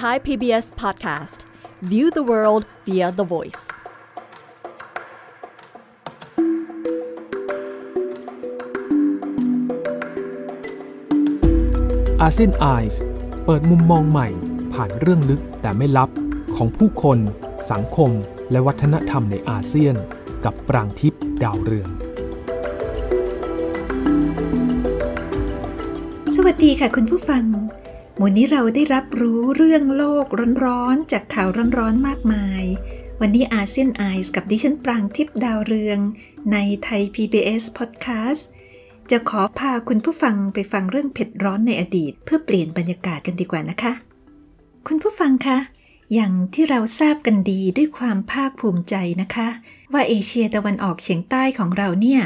Thai PBS Podcast View the world via the voice อาเซียนไอส์เปิดมุมมองใหม่ ผ่านเรื่องลึกแต่ไม่ลับ ของผู้คน สังคม และวัฒนธรรมในอาเซียน กับปรางทิพย์ดาวเรือง สวัสดีค่ะคุณผู้ฟังมันนี้เราได้รับรู้เรื่องโลกร้อนๆจากข่าวร้อนๆมากมาย วันนี้อาเซียนไอส์กับดิฉันปรางทิพย์ดาวเรือง ในไทย PBS Podcast จะขอพาคุณผู้ฟังไปฟังเรื่องเผ็ดร้อนในอดีตเพื่อเปลี่ยนบรรยากาศกันดีกว่านะคะ คุณผู้ฟังคะอย่างที่เราทราบกันดีด้วยความภาคภูมิใจนะคะ ว่าเอเชียตะวันออกเฉียงใต้ของเราเนี่ย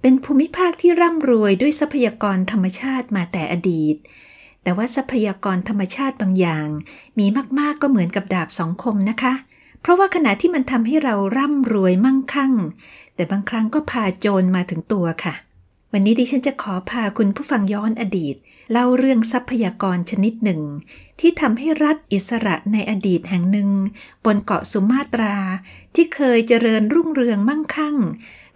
เป็นภูมิภาคที่ร่ำรวยด้วยทรัพยากรธรรมชาติมาแต่อดีตแต่ว่าทรัพยากรธรรมชาติบางอย่างมีมากๆก็เหมือนกับดาบสองคมนะคะ เพราะว่าขณะที่มันทำให้เราร่ำรวยมั่งคั่ง แต่บางครั้งก็พาโจรมาถึงตัวค่ะ วันนี้ดิฉันจะขอพาคุณผู้ฟังย้อนอดีต เล่าเรื่องทรัพยากรชนิดหนึ่ง ที่ทำให้รัฐอิสระในอดีตแห่งหนึ่ง บนเกาะสุมาตรา ที่เคยเจริญรุ่งเรืองมั่งคั่ง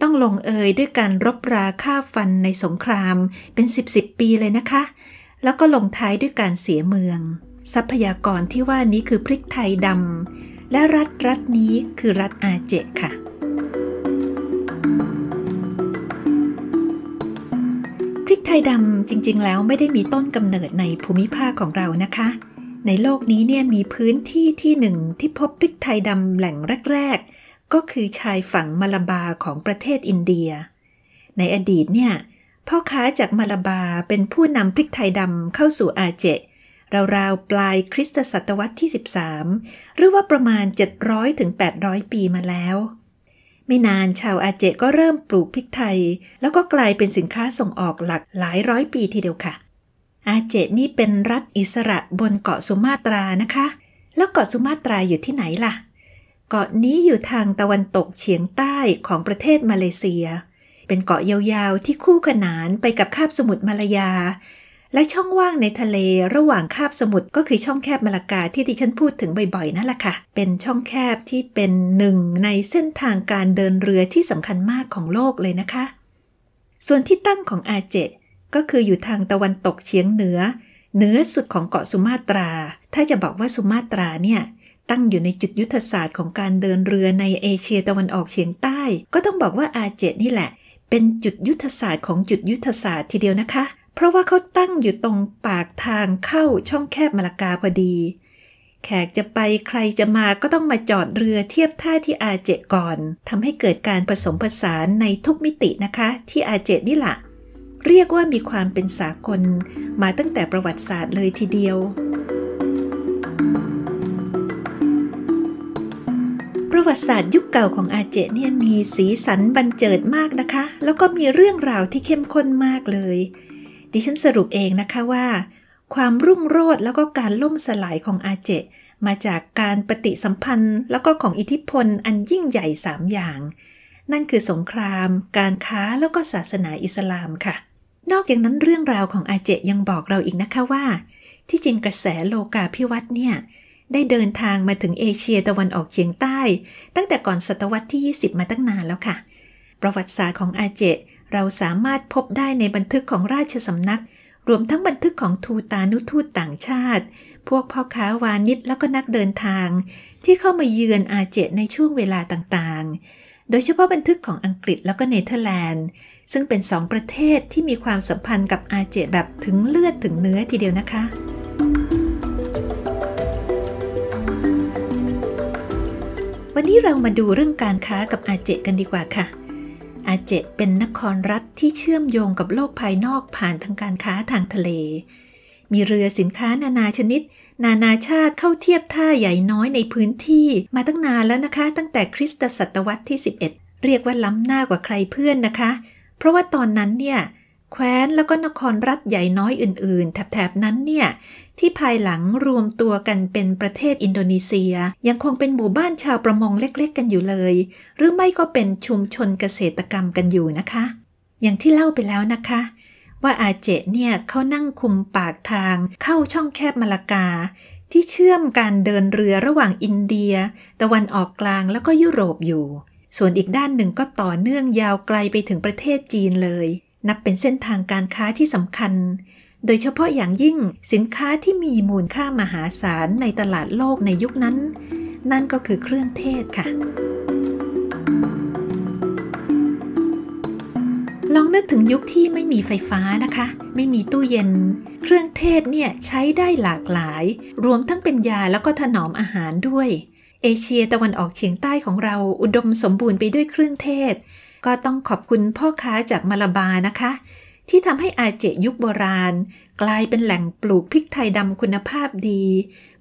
ต้องลงเอยด้วยการรบราฆ่าฟันในสงครามเป็นสิบสิบปีเลยนะคะแล้วก็ลงท้ายด้วยการเสียเมือง ทรัพยากรที่ว่านี้คือพริกไทยดำและรัฐรัฐนี้คือรัฐอาเจค่ะพริกไทยดำจริง ๆ แล้วไม่ได้มีต้นกำเนิดในภูมิภาคของเรานะคะ ในโลกนี้เนี่ยมีพื้นที่ที่หนึ่งที่พบพริกไทยดำแหล่งแรกๆก็คือชายฝั่งมาลาบาของประเทศอินเดีย ในอดีตเนี่ยพ่อค้าจากมาลาบาเป็นผู้นำพริกไทยดำเข้าสู่อาเจราวๆปลายคริสตศตวรรษที่ 13 หรือว่าประมาณ 700-800ถึงปีมาแล้ว ไม่นานชาวอาเจก็เริ่มปลูกพริกไทย แล้วก็กลายเป็นสินค้าส่งออกหลักหลายร้อยปีทีเดียวค่ะ อาเจนี่เป็นรัฐอิสระบนเกาะสุมาตรานะคะ แล้วเกาะสุมาตราอยู่ที่ไหนล่ะเกาะนี้อยู่ทางตะวันตกเฉียงใต้ของประเทศมาเลเซียเป็นเกาะยาวๆที่คู่ขนานไปกับคาบสมุทรมาลายา และช่องว่างในทะเลระหว่างคาบสมุทรก็คือช่องแคบมาลากาที่ดิฉันพูดถึงบ่อยๆนั่นแหละค่ะ เป็นช่องแคบที่เป็นหนึ่งในเส้นทางการเดินเรือที่สำคัญมากของโลกเลยนะคะ ส่วนที่ตั้งของอาเจก็คืออยู่ทางตะวันตกเฉียงเหนือเหนือสุดของเกาะสุมาตรา ถ้าจะบอกว่าสุมาตราเนี่ยตั้งอยู่ในจุดยุทธศาสตร์ของการเดินเรือในเอเชียตะวันออกเฉียงใต้ ก็ต้องบอกว่าอาเจนี่แหละเป็นจุดยุทธศาสตร์ของจุดยุทธศาสตร์ทีเดียวนะคะ เพราะว่าเขาตั้งอยู่ตรงปากทางเข้าช่องแคบมาลากาพอดี แขกจะไปใครจะมาก็ต้องมาจอดเรือเทียบท่าที่อาเจก่อนทำให้เกิดการผสมผสานในทุกมิตินะคะที่อาเจนี่แหละเรียกว่ามีความเป็นสากลมาตั้งแต่ประวัติศาสตร์เลยทีเดียวประวัติศาสตร์ยุค เก่าของอาเจเนี่ยมีสีสันบันเจิดมากนะคะ แล้วก็มีเรื่องราวที่เข้มข้นมากเลย ดิฉันสรุปเองนะคะว่า ความรุ่งโรจน์แล้วก็การล่มสลายของอาเจมาจากการปฏิสัมพันธ์ แล้วก็ของอิทธิพลอันยิ่งใหญ่สามอย่าง นั่นคือสงคราม การค้าแล้วก็ศาสนาอิสลามค่ะ นอกจากนั้นเรื่องราวของอาเจยังบอกเราอีกนะคะว่า ที่จริงกระแสโลกาพิวัตเนี่ยได้เดินทางมาถึงเอเชียตะวันออกเฉียงใต้ ตั้งแต่ก่อนศตวรรษที่ 20 มาตั้งนานแล้วค่ะ ประวัติศาสตร์ของอาเจ เราสามารถพบได้ในบันทึกของราชสำนัก รวมทั้งบันทึกของทูตานุทูตต่างชาติ พวกพ่อค้าวานิชแล้วก็นักเดินทาง ที่เข้ามาเยือนอาเจในช่วงเวลาต่างๆ โดยเฉพาะบันทึกของอังกฤษแล้วก็เนเธอร์แลนด์ ซึ่งเป็นสองประเทศที่มีความสัมพันธ์กับอาเจแบบถึงเลือดถึงเนื้อทีเดียวนะคะี้เรามาดูเรื่องการค้ากับอาเจกันดีกว่าค่ะ อาเจเป็นนครรัฐที่เชื่อมโยงกับโลกภายนอกผ่านทางการค้าทางทะเล มีเรือสินค้านานาชนิด นานาชาติเข้าเทียบท่าใหญ่น้อยในพื้นที่มาตั้งนานแล้วนะคะ ตั้งแต่คริสตศตวรรษที่ 11 เรียกว่าล้ำหน้ากว่าใครเพื่อนนะคะ เพราะว่าตอนนั้นเนี่ยแคว้นแล้วก็นครรัฐใหญ่น้อยอื่นๆแถบๆนั้นเนี่ยที่ภายหลังรวมตัวกันเป็นประเทศอินโดนีเซีย ยังคงเป็นหมู่บ้านชาวประมงเล็กๆกันอยู่เลย หรือไม่ก็เป็นชุมชนเกษตรกรรมกันอยู่นะคะ อย่างที่เล่าไปแล้วนะคะ ว่าอาเจเนี่ยเขานั่งคุมปากทาง เข้าช่องแคบมาลากา ที่เชื่อมการเดินเรือระหว่างอินเดีย ตะวันออกกลางแล้วก็ยุโรปอยู่ ส่วนอีกด้านหนึ่งก็ต่อเนื่องยาวไกลไปถึงประเทศจีนเลยนับเป็นเส้นทางการค้าที่สำคัญ โดยเฉพาะอย่างยิ่งสินค้าที่มีมูลค่ามหาศาลในตลาดโลกในยุคนั้น นั่นก็คือเครื่องเทศค่ะ ลองนึกถึงยุคที่ไม่มีไฟฟ้านะคะ ไม่มีตู้เย็น เครื่องเทศเนี่ยใช้ได้หลากหลาย รวมทั้งเป็นยาแล้วก็ถนอมอาหารด้วย เอเชียตะวันออกเฉียงใต้ของเราอุดมสมบูรณ์ไปด้วยเครื่องเทศก็ต้องขอบคุณพ่อค้าจากมาลาบานะคะ ที่ทำให้อาเจยุคโบราณ กลายเป็นแหล่งปลูกพริกไทยดำคุณภาพดี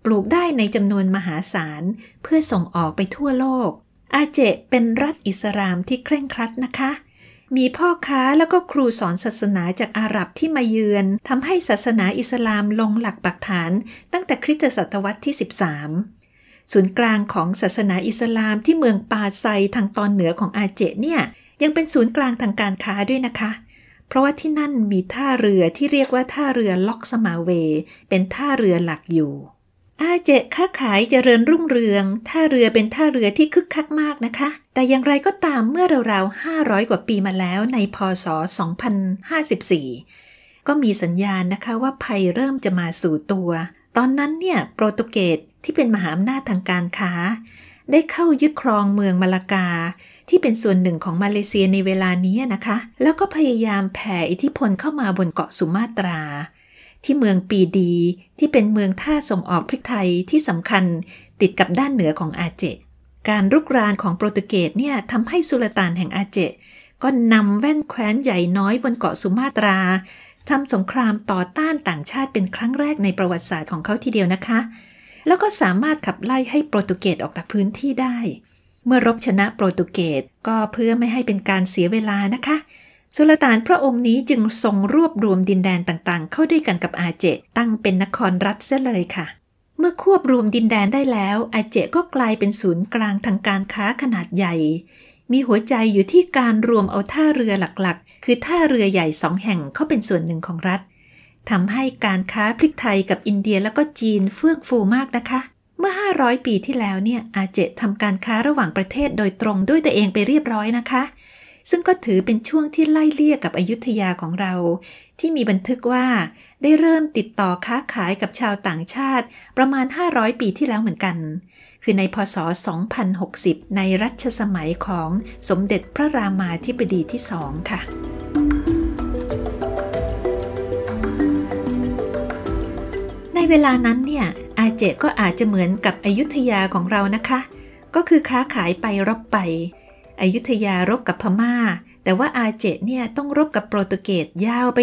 ปลูกได้ในจำนวนมหาศาล เพื่อส่งออกไปทั่วโลก อาเจเป็นรัฐอิสลามที่เคร่งครัดนะคะ มีพ่อค้าแล้วก็ครูสอนศาสนาจากอาหรับที่มาเยือนทำให้ศาสนาอิสลามลงหลักปักฐานตั้งแต่คริสตศตวรรษที่ 13 ศูนย์กลางของศาสนาอิสลามที่เมืองปาไซทางตอนเหนือของอาเจเนี่ยยังเป็นศูนย์กลางทางการค้าด้วยนะคะ เพราะว่าที่นั่นมีท่าเรือที่เรียกว่าท่าเรือล็อกสมาเว เป็นท่าเรือหลักอยู่ อาเจค้าขายเจริญรุ่งเรืองท่าเรือเป็นท่าเรือที่คึกคักมากนะคะ แต่อย่างไรก็ตามเมื่อราวๆ500 กว่าปีมาแล้วในพศ 2054 ก็มีสัญญาณนะคะว่าภัยเริ่มจะมาสู่ตัว ตอนนั้นเนี่ยโปรตุเกสที่เป็นมหาอำนาจทางการค้า ได้เข้ายึดครองเมืองมาลากาที่เป็นส่วนหนึ่งของมาเลเซียในเวลานี้นะคะ แล้วก็พยายามแผ่อิทธิพลเข้ามาบนเกาะสุมาตรา ที่เมืองปีดี ที่เป็นเมืองท่าส่งออกพริกไทยที่สำคัญติดกับด้านเหนือของอาเจการรุกรานของโปรตุเกสเนี่ยทำให้สุลต่านแห่งอาเจก็นำแว่นแคว้นใหญ่น้อยบนเกาะสุมาตราทำสงครามต่อต้านต่างชาติเป็นครั้งแรกในประวัติศาสตร์ของเขาทีเดียวนะคะ แล้วก็สามารถขับไล่ให้โปรตุเกสออกจากพื้นที่ได้เมื่อรบชนะโปรตุเกสก็เพื่อไม่ให้เป็นการเสียเวลานะคะ สุลต่านพระองค์นี้จึงทรงรวบรวมดินแดนต่างๆ เข้าด้วยกันกับอาเจตั้งเป็นนครรัฐเสเลยค่ะ เมื่อควบรวมดินแดนได้แล้ว อาเจก็กลายเป็นศูนย์กลางทางการค้าขนาดใหญ่ มีหัวใจอยู่ที่การรวมเอาท่าเรือหลักๆ คือท่าเรือใหญ่สองแห่งเข้าเป็นส่วนหนึ่งของรัฐทำให้การค้าพลิกไทยกับอินเดียแล้วก็จีนเฟื่องฟูมากนะคะเมื่อ 500 ปีที่แล้วเนี่ย อาเจตทำการค้าระหว่างประเทศโดยตรงด้วย ตัว เองไปเรียบร้อยนะคะ ซึ่งก็ถือเป็นช่วงที่ ไล่เลี่ยกับอยุธยาของเรา ที่มีบันทึกว่า ได้เริ่มติดต่อค้าขายกับชาวต่างชาติประมาณ 500 ปีที่แล้วเหมือนกัน คือในพศ 2060 ในรัชสมัยของสมเด็จพระรามาธิบดีที่สองค่ะในเวลานั้นเนี่ยอาเจก็อาจจะเหมือนกับอยุธยาของเรานะคะ ก็คือค้าขายไปรบไป อยุธยารบกับพมา่า แต่ว่าอาเจเนี่ยต้องรบกับโปรตุเกสยาวไป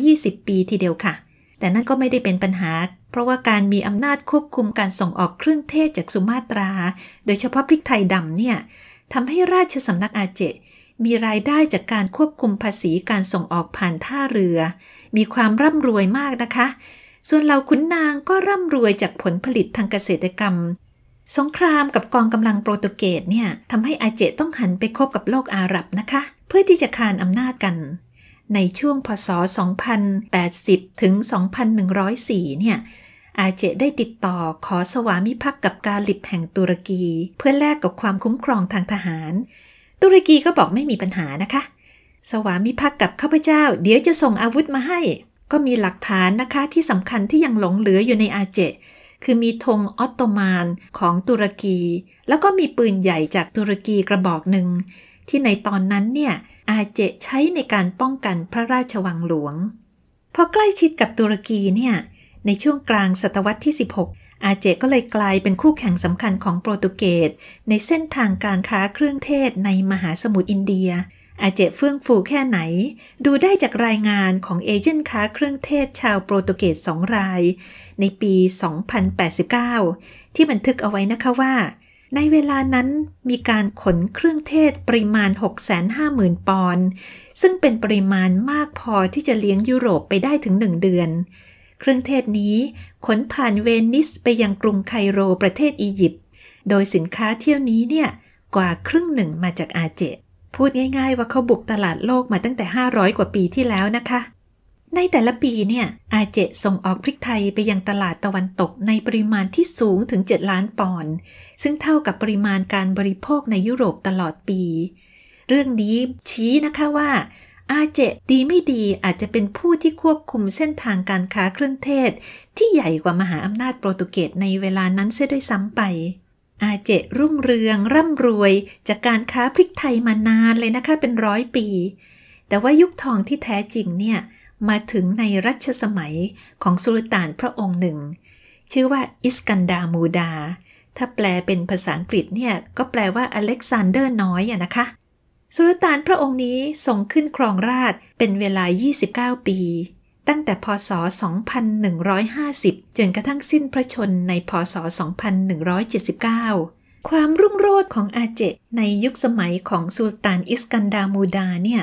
120 ปีทีเดียวค่ะ แต่นั่นก็ไม่ได้เป็นปัญหา เพราะว่าการมีอำนาจควบคุมการส่งออกเครื่องเทศจากสุมาตรา โดยเฉพาะพริกไทยดำเนี่ยทำให้ราชสำนักอาเจมีรายได้จากการควบคุมภาษีการส่งออกผ่านท่าเรือ มีความร่ำรวยมากนะคะส่วนเหล่าขุนนางก็ร่ำรวยจากผลผลิตทางเกษตรกรรม สงครามกับกองกำลังโปรตุเกสเนี่ยทำให้อาเจต้องหันไปคบกับโลกอาหรับนะคะ เพื่อที่จะคานอำนาจกัน ในช่วงพศ 2080 ถึง 2104 เนี่ย อาเจได้ติดต่อขอสวามิภักดิ์กับกาลิบแห่งตุรกี เพื่อแลกกับความคุ้มครองทางทหาร ตุรกีก็บอกไม่มีปัญหานะคะ สวามิภักดิ์กับข้าพเจ้า เดี๋ยวจะส่งอาวุธมาให้ก็มีหลักฐานนะคะที่สำคัญที่ยังหลงเหลืออยู่ในอาเจคือมีธงออตโตมันของตุรกี แล้วก็มีปืนใหญ่จากตุรกีกระบอกหนึ่ง ที่ในตอนนั้นเนี่ยอาเจใช้ในการป้องกันพระราชวังหลวงพอใกล้ชิดกับตุรกีเนี่ยในช่วงกลางศตวรรษที่ 16 อาเจก็เลยกลายเป็นคู่แข่งสำคัญของโปรตุเกสในเส้นทางการค้าเครื่องเทศในมหาสมุทรอินเดียอาเจเฟื่องฟูแค่ไหน ดูได้จากรายงานของเอเจนต์ค้าเครื่องเทศชาวโปรโตุเกสสองราย ในปี 2089 ที่บันทึกเอาไว้นะคะว่า ในเวลานั้นมีการขนเครื่องเทศปริมาณ 650,000 ปอนด์ซึ่งเป็นปริมาณมากพอที่จะเลี้ยงยุโรปไปได้ถึงหนึ่งเดือน เครื่องเทศนี้ขนผ่านเวนิสไปยังกรุงไคโรประเทศอียิปต์โดยสินค้าเที่ยวนี้เนี่ยกว่าครึ่งหนึ่งมาจากอาเจพูดง่ายๆว่าเขาบุกตลาดโลกมาตั้งแต่ 500 กว่าปีที่แล้วนะคะ ในแต่ละปีเนี่ย อาเจส่งออกพริกไทยไปยังตลาดตะวันตกในปริมาณที่สูงถึง 7 ล้านปอนด์ซึ่งเท่ากับปริมาณการบริโภคในยุโรปตลอดปี เรื่องนี้ชี้นะคะว่า อาเจดีไม่ดีอาจจะเป็นผู้ที่ควบคุมเส้นทางการค้าเครื่องเทศ ที่ใหญ่กว่ามหาอำนาจโปรตุเกสในเวลานั้นเสียด้วยซ้ำไปอาเจรุ่งเรืองร่ำรวย จากการค้าพริกไทยมานานเลยนะคะเป็นร้อยปี แต่ว่ายุคทองที่แท้จริงเนี่ย มาถึงในรัชสมัยของสุลต่านพระองค์หนึ่ง ชื่อว่า อิสกันดามูดา ถ้าแปลเป็นภาษาอังกฤษเนี่ย ก็แปลว่าอเล็กซานเดอร์น้อยอะนะคะ สุลต่านพระองค์นี้ทรงขึ้นครองราชเป็นเวลา 29 ปีตั้งแต่พศ 2150 จนกระทั่งสิ้นพระชนในพศ 2179 ความรุ่งโรจน์ของอาเจในยุคสมัยของสุลต่านอิสกันดามูดาเนี่ย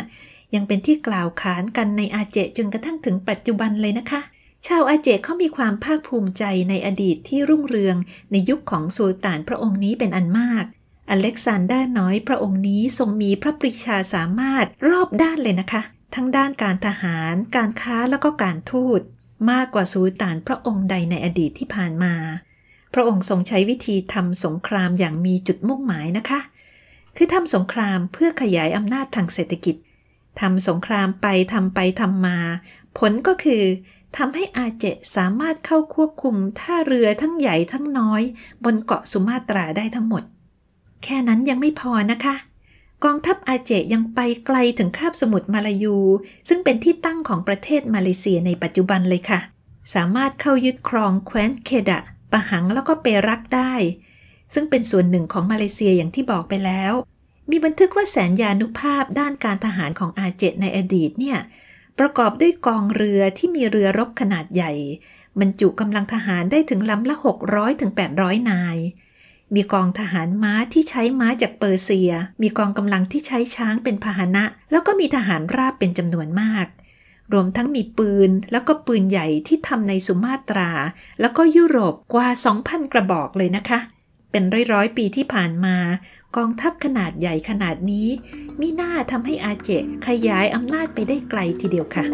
ยังเป็นที่กล่าวขานกันในอาเจจนกระทั่งถึงปัจจุบันเลยนะคะ ชาวอาเจเขามีความภาคภูมิใจในอดีตที่รุ่งเรืองในยุคของสุลต่านพระองค์นี้เป็นอันมาก อเล็กซานดราน้อยพระองค์นี้ทรงมีพระปรีชาสามารถรอบด้านเลยนะคะทั้งด้านการทหาร การค้า แล้วก็การทูต มากกว่าสูตานพระองค์ใดในอดีตที่ผ่านมา พระองค์ทรงใช้วิธีทำสงครามอย่างมีจุดมุ่งหมายนะคะ คือทำสงครามเพื่อขยายอำนาจทางเศรษฐกิจทำสงครามไปทำไปทำมา ผลก็คือทำให้อาเจสามารถเข้าควบคุมท่าเรือทั้งใหญ่ทั้งน้อย บนเกาะสุมาตราได้ทั้งหมด แค่นั้นยังไม่พอนะคะกองทัพอาเจ ยังไปไกลถึงคาบสมุทรมาลายู ซึ่งเป็นที่ตั้งของประเทศมาเลเซียในปัจจุบันเลยค่ะ สามารถเข้ายึดครองแคว้นเคดะ ปะหังแล้วก็เปรักได้ ซึ่งเป็นส่วนหนึ่งของมาเลเซียอย่างที่บอกไปแล้ว มีบันทึกว่าแสนยานุภาพด้านการทหารของอาเจ ในอดีตเนี่ยประกอบด้วยกองเรือที่มีเรือรบขนาดใหญ่บรรจุกำลังทหารได้ถึงลำละ 600-800 นายมีกองทหารม้าที่ใช้ม้าจากเปอร์เซีย มีกองกำลังที่ใช้ช้างเป็นพาหนะ แล้วก็มีทหารราบเป็นจำนวนมาก รวมทั้งมีปืนแล้วก็ปืนใหญ่ที่ทำในสุมาตรา แล้วก็ยุโรปกว่า2,000 กระบอกเลยนะคะ เป็นร้อยๆปีที่ผ่านมา กองทัพขนาดใหญ่ขนาดนี้มิหน้าทำให้อาเจขยายอำนาจไปได้ไกลทีเดียวค่ะ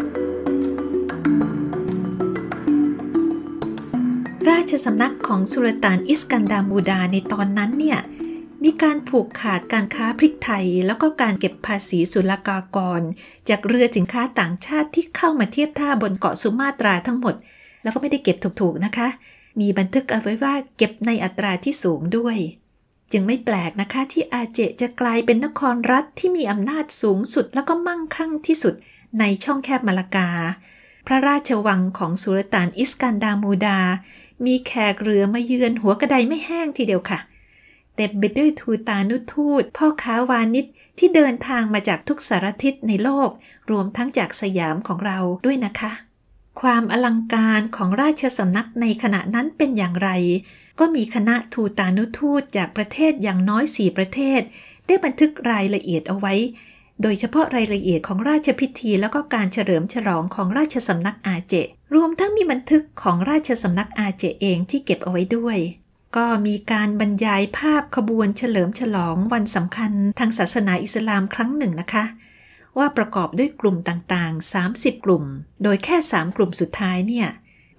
ราชสำนักของสุลต่านอิสกันดามูดาในตอนนั้นเนี่ย มีการผูกขาดการค้าพริกไทย แล้วก็การเก็บภาษีศุลกากร จากเรือสินค้าต่างชาติที่เข้ามาเทียบท่าบนเกาะสุมาตราทั้งหมด แล้วก็ไม่ได้เก็บถูกๆ นะคะ มีบันทึกเอาไว้ว่าเก็บในอัตราที่สูงด้วย จึงไม่แปลกนะคะที่อาเจจะกลายเป็นนครรัฐที่มีอำนาจสูงสุดแล้วก็มั่งคั่งที่สุดในช่องแคบมาลากา พระราชวังของสุลต่านอิสกันดามูดามีแขกเรือมาเยือนหัวกระไดไม่แห้งทีเดียวค่ะ เต็มไปด้วยทูตานุทูต พ่อค้าวานิชที่เดินทางมาจากทุกสารทิศในโลก รวมทั้งจากสยามของเราด้วยนะคะ ความอลังการของราชสำนักในขณะนั้นเป็นอย่างไร ก็มีคณะทูตานุทูตจากประเทศอย่างน้อยสี่ประเทศ ได้บันทึกรายละเอียดเอาไว้โดยเฉพาะรายละเอียดของราชพิธี แล้วก็การเฉลิมฉลองของราชสำนักอาเจรวมทั้งมีบันทึกของราชสำนักอาเจเองที่เก็บเอาไว้ด้วย ก็มีการบรรยายภาพขบวนเฉลิมฉลองวันสำคัญทางศาสนาอิสลามครั้งหนึ่งนะคะ ว่าประกอบด้วยกลุ่มต่างๆ 30 กลุ่ม โดยแค่3กลุ่มสุดท้ายเนี่ย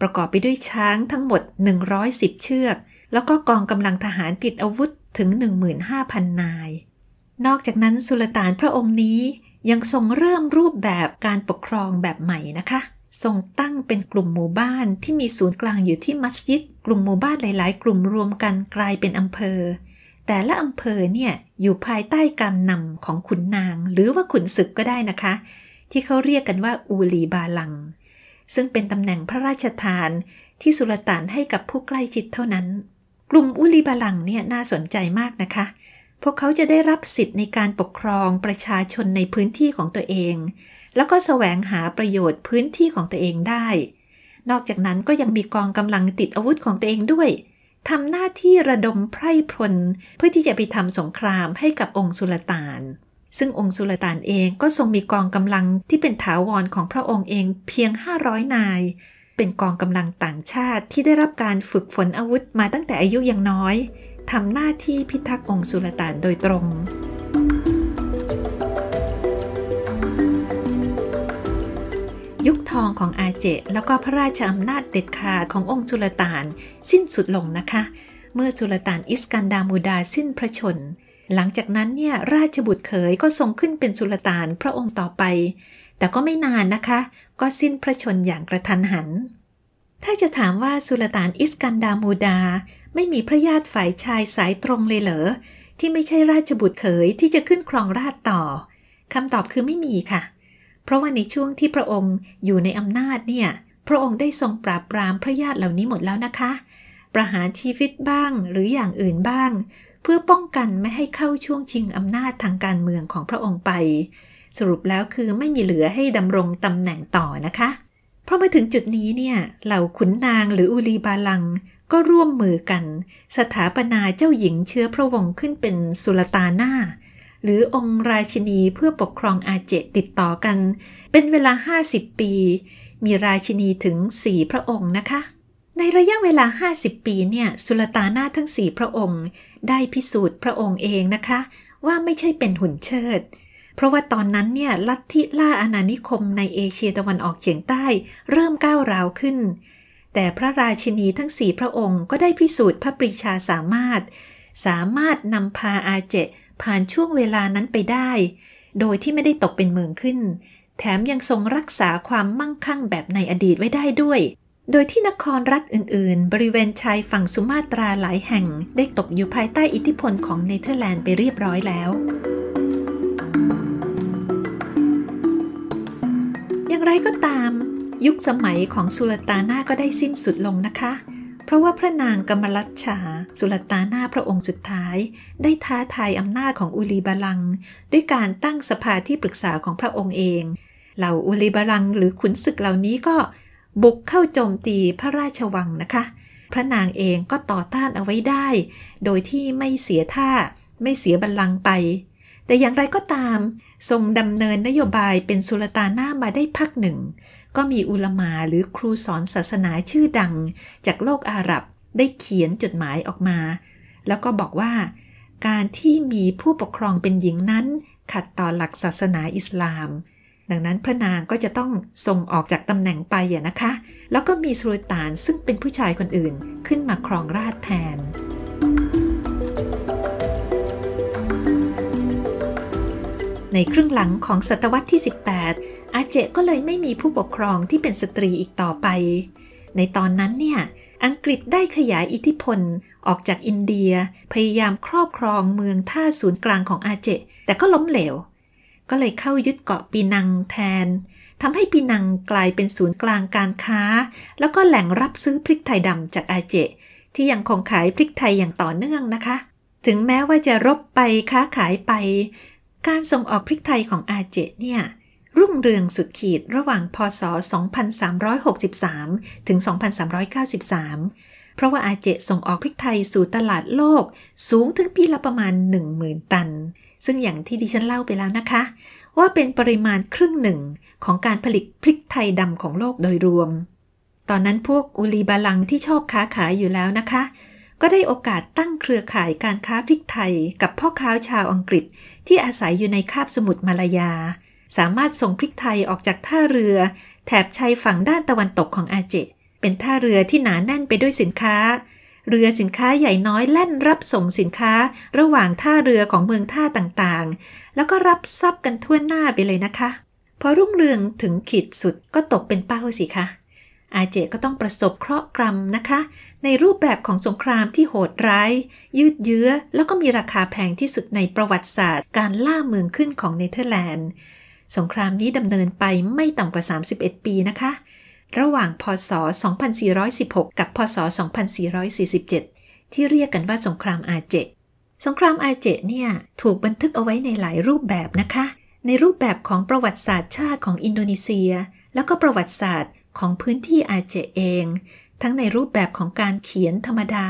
ประกอบไปด้วยช้างทั้งหมด 110 เชือก แล้วก็กองกำลังทหารติดอาวุธถึง 15,000 นายนอกจากนั้นสุลต่านพระองค์นี้ ยังทรงเริ่มรูปแบบการปกครองแบบใหม่นะคะ ทรงตั้งเป็นกลุ่มหมู่บ้านที่มีศูนย์กลางอยู่ที่มัสยิดกลุ่มหมู่บ้านหลายๆ กลุ่มรวมกันกลายเป็น อำเภอ แต่ละอำเภอเนี่ย อยู่ภายใต้การนำของขุนนาง หรือว่าขุนศึกก็ได้นะคะ ที่เขาเรียกกันว่าอูลีบาลัง ซึ่งเป็นตำแหน่งพระราชทานที่สุลต่านให้กับผู้ใกล้ชิดเท่านั้น กลุ่มอูลีบาลังเนี่ยน่าสนใจมากนะคะเพวกเขาจะได้รับสิทธิ์ในการปกครองประชาชนในพื้นที่ของตัวเอง แล้วก็แสวงหาประโยชน์พื้นที่ของตัวเองได้ นอกจากนั้นก็ยังมีกองกำลังติดอาวุธของตัวเองด้วย ทำหน้าที่ระดมไพร่พลเพื่อที่จะไปทำสงครามให้กับองค์สุลต่าน ซึ่งองค์สุลต่านเองก็ทรงมีกองกำลังที่เป็นถาวรของพระองค์เองเพียง 500 นาย เป็นกองกำลังต่างชาติที่ได้รับการฝึกฝนอาวุธมาตั้งแต่อายุยังน้อยทำหน้าที่พิทักษ์องค์สุลต่านโดยตรง ยุคทองของอาเจแล้วก็พระราชอำนาจเด็ดขาดขององค์จุลต่านสิ้นสุดลงนะคะ เมื่อจุลต่านอิสกันดามูดาสิ้นพระชนหลังจากนั้นเนี่ยราชบุตรเขยก็ทรงขึ้นเป็นสุลต่านพระองค์ต่อไป แต่ก็ไม่นานนะคะ ก็สิ้นพระชนอย่างกระทันหันถ้าจะถามว่าสุลต่านอิสกันดามูดา ไม่มีพระญาติฝ่ายชายสายตรงเลยเหรอ ที่ไม่ใช่ราชบุตร เขย ที่จะขึ้นครองราชต่อคำตอบคือไม่มีค่ะ เพราะว่าในช่วงที่พระองค์อยู่ในอำนาจเนี่ย พระองค์ได้ทรงปราบ ปรามพระญาติเหล่านี้หมดแล้วนะคะ ประหารชีวิตบ้างหรืออย่างอื่นบ้าง เพื่อป้องกันไม่ให้เข้าช่วงชิงอำนาจทางการเมืองของพระองค์ไป สรุปแล้วคือไม่มีเหลือให้ดำรงตำแหน่งต่อนะคะพอมาถึงจุดนี้เนี่ย เหล่าขุนนางหรืออุลีบาลังก็ร่วมมือกัน สถาปนาเจ้าหญิงเชื้อพระวงศ์ขึ้นเป็นสุลตาน่าหรือองค์ราชินีเพื่อปกครองอาเจติดต่อกัน เป็นเวลา 50 ปี มีราชินีถึง 4 พระองค์นะคะ ในระยะเวลา 50 ปีเนี่ยสุลตาน่าทั้ง 4 พระองค์ ได้พิสูจน์พระองค์เองนะคะ ว่าไม่ใช่เป็นหุ่นเชิดเพราะว่าตอนนั้นเนี่ย ลัทธิล่าอาณานิคมในเอเชียตะวันออกเฉียงใต้ เริ่มก้าวร้าวขึ้น แต่พระราชินีทั้งสี่พระองค์ก็ได้พิสูจน์พระปรีชาสามารถ สามารถนำพาอาเจผ่านช่วงเวลานั้นไปได้ โดยที่ไม่ได้ตกเป็นเมืองขึ้น แถมยังทรงรักษาความมั่งคั่งแบบในอดีตไว้ได้ด้วย โดยที่นครรัฐอื่นๆ บริเวณชายฝั่งสุมาตราหลายแห่งได้ตกอยู่ภายใต้อิทธิพลของเนเธอร์แลนด์ไปเรียบร้อยแล้วอย่างไรก็ตามยุคสมัยของสุลตาน่าก็ได้สิ้นสุดลงนะคะ เพราะว่าพระนางกมลัตฉาสุลตาน่าพระองค์สุดท้าย ได้ท้าทายอำนาจของอุลีบาลัง ด้วยการตั้งสภาที่ปรึกษาของพระองค์เอง เหล่าอุลีบาลังหรือขุนศึกเหล่านี้ก็บุกเข้าโจมตีพระราชวังนะคะ พระนางเองก็ต่อต้านเอาไว้ได้ โดยที่ไม่เสียท่าไม่เสียบัลลังก์ไป แต่อย่างไรก็ตามทรงดำเนินนโยบายเป็นสุลตาาน้ามาได้พักหนึ่ง ก็มีอุลมาหรือครูสอนศาสนาชื่อดังจากโลกอาหรับได้เขียนจดหมายออกมา แล้วก็บอกว่า การที่มีผู้ปกครองเป็นหญิงนั้น ขัดต่อหลักศาสนาอิสลาม ดังนั้นพระนางก็จะต้องทรงออกจากตำแหน่งไปอานะคะ แล้วก็มีสุลต่านซึ่งเป็นผู้ชายคนอื่นขึ้นมาครองราชแทนในครึ่งหลังของศตวรรษที่ 18 อาเจก็เลยไม่มีผู้ปกครองที่เป็นสตรีอีกต่อไป ในตอนนั้นเนี่ย อังกฤษได้ขยายอิทธิพล ออกจากอินเดีย พยายามครอบครองเมืองท่าศูนย์กลางของอาเจ แต่ก็ล้มเหลว ก็เลยเข้ายึดเกาะปีนังแทน ทำให้ปีนังกลายเป็นศูนย์กลางการค้า แล้วก็แหล่งรับซื้อพริกไทยดำจากอาเจ ที่ยังคงขายพริกไทยอย่างต่อเนื่องนะคะ ถึงแม้ว่าจะรบไปค้าขายไปการส่งออกพริกไทยของอาเจเนี่ยรุ่งเรืองสุดขีดระหว่างพศ 2363 ถึง 2393 เพราะว่าอาเจส่งออกพริกไทยสู่ตลาดโลก สูงถึงปีละประมาณ 10,000 ตัน ซึ่งอย่างที่ดิฉันเล่าไปแล้วนะคะ ว่าเป็นปริมาณครึ่งหนึ่งของการผลิตพริกไทยดำของโลกโดยรวม ตอนนั้นพวกอุลีบาลังที่ชอบค้าขายอยู่แล้วนะคะก็ได้โอกาสตั้งเครือข่ายการค้าพริกไทยกับพ่อค้าชาวอังกฤษที่อาศัยอยู่ในคาบสมุทรมาลายา สามารถส่งพริกไทยออกจากท่าเรือแถบชายฝั่งด้านตะวันตกของอาเจ เป็นท่าเรือที่หนาแน่นไปด้วยสินค้า เรือสินค้าใหญ่น้อยแล่นรับส่งสินค้าระหว่างท่าเรือของเมืองท่าต่างๆ แล้วก็รับทรัพย์กันทั่วหน้าไปเลยนะคะพอรุ่งเรืองถึงขีดสุดก็ตกเป็นเป้าสิคะอาเจก็ต้องประสบเคราะห์กรรมนะคะ ในรูปแบบของสงครามที่โหดร้าย ยืดเยื้อ แล้วก็มีราคาแพงที่สุดในประวัติศาสตร์ การล่าเมืองขึ้นของเนเธอร์แลนด์สงครามนี้ดำเนินไปไม่ต่ำกว่า 31 ปีนะคะ ระหว่างพศ 2416 กับพศ 2447 ที่เรียกกันว่าสงครามอาเจสงครามอาเจเนี่ยถูกบันทึกเอาไว้ในหลายรูปแบบนะคะ ในรูปแบบของประวัติศาสตร์ชาติของอินโดนีเซีย แล้วก็ประวัติศาสตร์ของพื้นที่อาเจเอง ทั้งในรูปแบบของการเขียนธรรมดา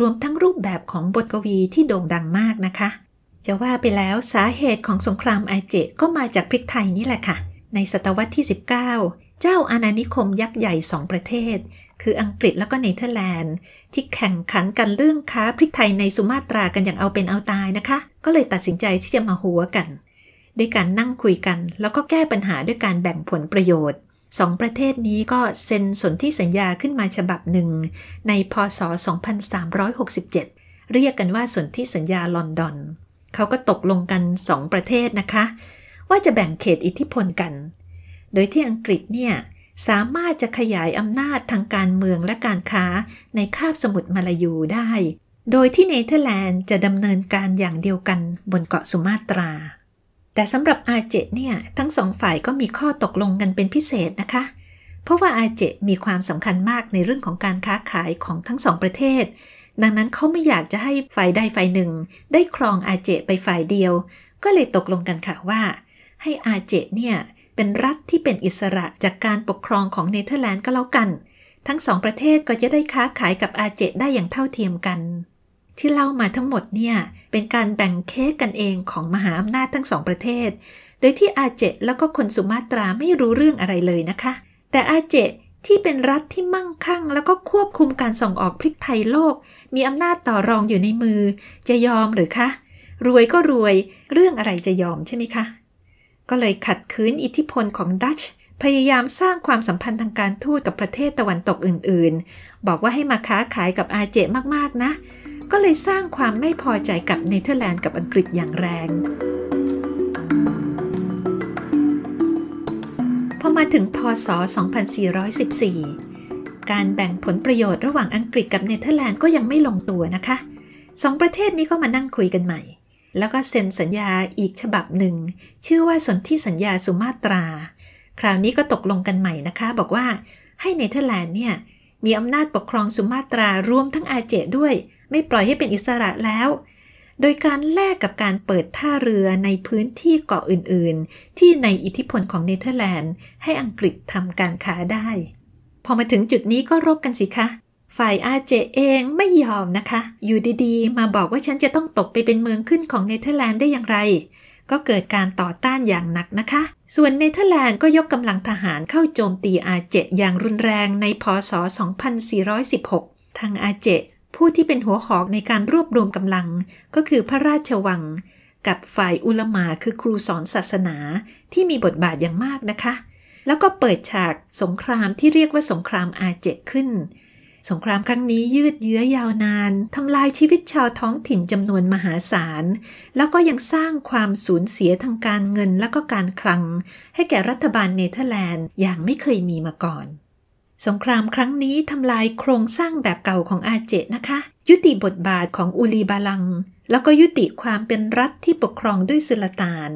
รวมทั้งรูปแบบของบทกวีที่โด่งดังมากนะคะ จะว่าไปแล้วสาเหตุของสงครามอาเจก็มาจากพริกไทยนี่แหละค่ะ ในศตวรรษที่ 19 เจ้าอาณานิคมยักษ์ใหญ่สองประเทศ คืออังกฤษแล้วก็เนเธอร์แลนด์ที่แข่งขันกันเรื่องค้าพริกไทยในสุมาตรากันอย่างเอาเป็นเอาตายนะคะ ก็เลยตัดสินใจที่จะมาหัวกันด้วยการนั่งคุยกันแล้วก็แก้ปัญหาด้วยการแบ่งผลประโยชน์สองประเทศนี้ก็เซ็นสนธิสัญญาขึ้นมาฉบับหนึ่งในพศ2367 เรียกกันว่าสนธิสัญญาลอนดอนเขาก็ตกลงกันสองประเทศนะคะ ว่าจะแบ่งเขตอิทธิพลกัน โดยที่อังกฤษเนี่ย สามารถจะขยายอำนาจทางการเมืองและการค้าในคาบสมุทรมาลายูได้ โดยที่เนเธอร์แลนด์จะดำเนินการอย่างเดียวกันบนเกาะสุมาตราแต่สำหรับอาเจเนี่ย ทั้งสองฝ่ายก็มีข้อตกลงกันเป็นพิเศษนะคะ เพราะว่าอาเจมีความสำคัญมากในเรื่องของการค้าขายของทั้งสองประเทศ ดังนั้นเขาไม่อยากจะให้ฝ่ายใดฝ่ายหนึ่ง ได้ครองอาเจไปฝ่ายเดียว ก็เลยตกลงกันค่ะว่า ให้อาเจเนี่ย เป็นรัฐที่เป็นอิสระจากการปกครองของเนเธอร์แลนด์ก็แล้วกัน ทั้งสองประเทศก็จะได้ค้าขายกับอาเจได้อย่างเท่าเทียมกันที่เล่ามาทั้งหมดเนี่ยเป็นการแบ่งเค้กกันเองของมหาอำนาจทั้งสองประเทศ โดยที่อาเจแล้วก็คนสุมาตราไม่รู้เรื่องอะไรเลยนะคะ แต่อาเจที่เป็นรัฐที่มั่งคั่ง แล้วก็ควบคุมการส่งออกพริกไทยโลก มีอำนาจต่อรองอยู่ในมือจะยอมหรือคะ รวยก็รวย เรื่องอะไรจะยอมใช่ไหมคะ ก็เลยขัดขืนอิทธิพลของดัชพยายามสร้างความสัมพันธ์ทางการทูตกับประเทศตะวันตกอื่น ๆ บอกว่าให้มาค้าขายกับอาเจมากๆนะก็เลยสร้างความไม่พอใจกับเนเธอร์แลนด์กับอังกฤษอย่างแรง พอมาถึงพศ 2414 การแบ่งผลประโยชน์ระหว่างอังกฤษกับเนเธอร์แลนด์ก็ยังไม่ลงตัวนะคะ สองประเทศนี้ก็มานั่งคุยกันใหม่ แล้วก็เซ็นสัญญาอีกฉบับหนึ่งชื่อว่าสนธิสัญญาสุมาตรา คราวนี้ก็ตกลงกันใหม่นะคะ บอกว่าให้เนเธอร์แลนด์เนี่ยมีอำนาจปกครองสุมาตรารวมทั้งอาเจด้วย ไม่ปล่อยให้เป็นอิสระแล้ว โดยการแลกกับการเปิดท่าเรือในพื้นที่เกาะอื่นๆ ที่ในอิทธิพลของเนเธอร์แลนด์ ให้อังกฤษทำการค้าได้ พอมาถึงจุดนี้ก็รบกันสิคะ ฝ่ายอาเจเองไม่ยอมนะคะ อยู่ดีๆ มาบอกว่าฉันจะต้องตกไปเป็นเมืองขึ้นของเนเธอร์แลนด์ได้อย่างไรก็เกิดการต่อต้านอย่างหนักนะคะ ส่วนเนเธอร์แลนด์ก็ยกกำลังทหารเข้าโจมตีอาเจอย่างรุนแรงในพศ 2416ทางอาเจผู้ที่เป็นหัวหอกในการรวบรวมกำลังก็คือพระราชวัง กับฝ่ายอุลมาคือครูสอนศาสนา ที่มีบทบาทอย่างมากนะคะ แล้วก็เปิดฉากสงครามที่เรียกว่าสงครามอาเจขึ้นสงครามครั้งนี้ยืดเยื้อยาวนานทำลายชีวิตชาวท้องถิ่นจำนวนมหาศาลแล้วก็ยังสร้างความสูญเสียทางการเงินและก็การคลัง ให้แก่รัฐบาลเนเธอร์แลนด์อย่างไม่เคยมีมาก่อน สงครามครั้งนี้ทำลายโครงสร้างแบบเก่าของอาเจนะคะ ยุติบทบาทของอุลีบาลัง แล้วก็ยุติความเป็นรัฐที่ปกครองด้วยสุลต่าน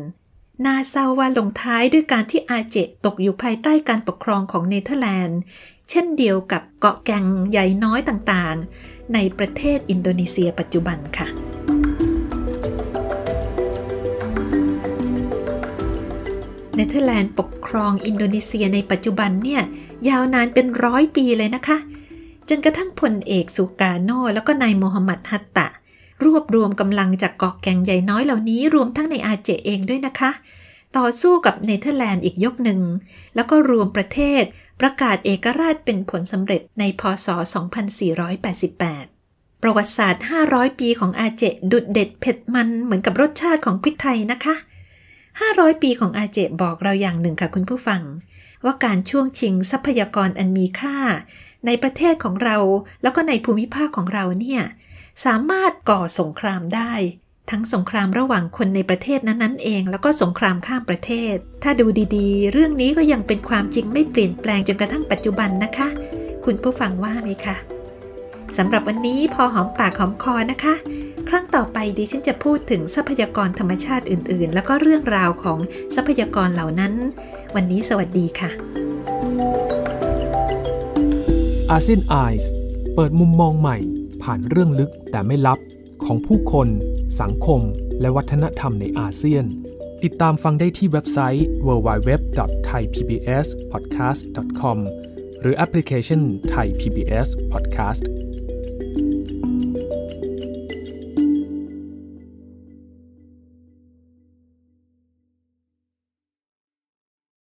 นาซาวาลงท้ายด้วยการที่อาเจตกอยู่ภายใต้การปกครองของเนเธอร์แลนด์เช่นเดียวกับเกาะแก่งใหญ่น้อยต่างๆ ในประเทศอินโดนีเซียปัจจุบันค่ะเนเธอร์แลนด์ปกครองอินโดนีเซียในปัจจุบันเนี่ย ยาวนานเป็นร้อยปีเลยนะคะ จนกระทั่งพลเอกสุกาโนแล้วก็นายมฮัมหมัดฮัตตะ รวบรวมกำลังจากเกาะแก่งใหญ่น้อยเหล่านี้ รวมทั้งในอาเจเองด้วยนะคะ ต่อสู้กับเนเธอร์แลนด์อีกยกหนึ่งแล้วก็รวมประเทศประกาศเอกราชเป็นผลสำเร็จในพศ 2488 ประวัติศาสตร์ 500 ปีของอาเจดุดเด็ดเผ็ดมันเหมือนกับรสชาติของพริกไทยนะคะ 500 ปีของอาเจบอกเราอย่างหนึ่งค่ะคุณผู้ฟัง ว่าการช่วงชิงทรัพยากรอันมีค่าในประเทศของเราแล้วก็ในภูมิภาคของเราเนี่ย สามารถก่อสงครามได้ทั้งสงครามระหว่างคนในประเทศนั้นๆเอง แล้วก็สงครามข้ามประเทศ ถ้าดูดีๆ เรื่องนี้ก็ยังเป็นความจริงไม่เปลี่ยนแปลง จนกระทั่งปัจจุบันนะคะ คุณผู้ฟังว่าไหมคะ สำหรับวันนี้พอหอมปากหอมคอนะคะ ครั้งต่อไปดิฉันจะพูดถึงทรัพยากรธรรมชาติอื่น ๆ แล้วก็เรื่องราวของทรัพยากรเหล่านั้น วันนี้สวัสดีค่ะอาเซียนไอส์เปิดมุมมองใหม่ ผ่านเรื่องลึกแต่ไม่ลับของผู้คนสังคม และวัฒนธรรมในอาเซียน ติดตามฟังได้ที่เว็บไซต์ www.thaipbspodcast.com หรือแอปพลิเคชัน Thai PBS Podcast